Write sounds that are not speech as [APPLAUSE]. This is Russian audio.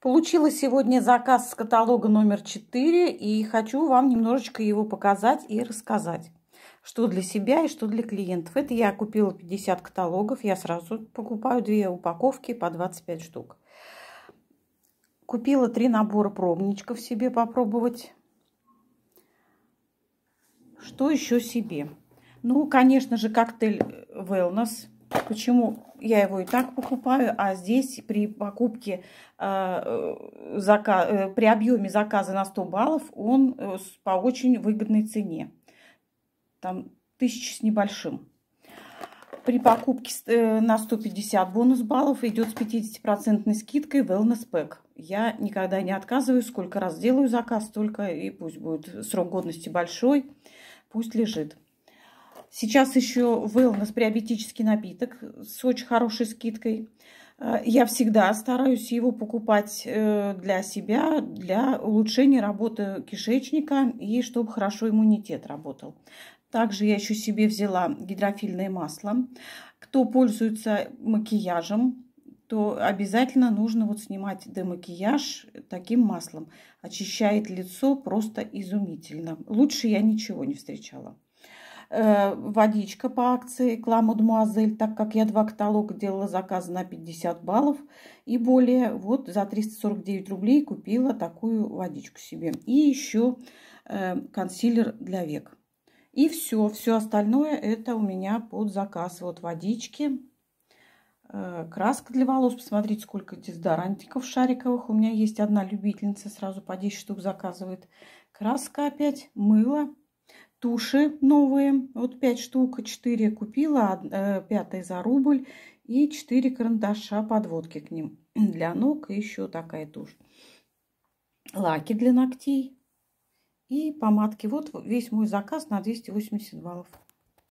Получила сегодня заказ с каталога номер 4 и хочу вам немножечко его показать и рассказать. Что для себя и что для клиентов. Это я купила 50 каталогов, я сразу покупаю две упаковки по 25 штук. Купила три набора пробничков себе попробовать. Что еще себе? Ну, конечно же, коктейль Wellness – почему я его и так покупаю, а здесь при покупке, э, зака, э, при объеме заказа на 100 баллов он э, по очень выгодной цене. Там тысячи с небольшим. При покупке э, на 150 бонус баллов идет с 50% скидкой Wellness Pack. Я никогда не отказываюсь, сколько раз делаю заказ, столько и пусть будет срок годности большой, пусть лежит. Сейчас еще wellness приобиотический напиток с очень хорошей скидкой. Э, я всегда стараюсь его покупать э, для себя, для улучшения работы кишечника и чтобы хорошо иммунитет работал. Также я еще себе взяла гидрофильное масло. Кто пользуется макияжем, то обязательно нужно вот снимать демакияж таким маслом. Очищает лицо просто изумительно. Лучше я ничего не встречала. Э, водичка по акции Клам Мадемуазель, так как я два каталога делала заказ на 50 баллов и более. Вот за 349 рублей купила такую водичку себе. И еще э, консилер для век. И все, все остальное это у меня под заказ. Вот водички, э, краска для волос. Посмотрите, сколько дезодорантиков шариковых. У меня есть одна любительница, сразу по 10 штук заказывает. Краска опять, мыло. Туши новые, вот 5 штук, 4 купила, 5 э, за рубль и 4 карандаша подводки к ним [CLEARS THROAT] для ног и еще такая тушь. Лаки для ногтей и помадки. Вот весь мой заказ на 280 баллов.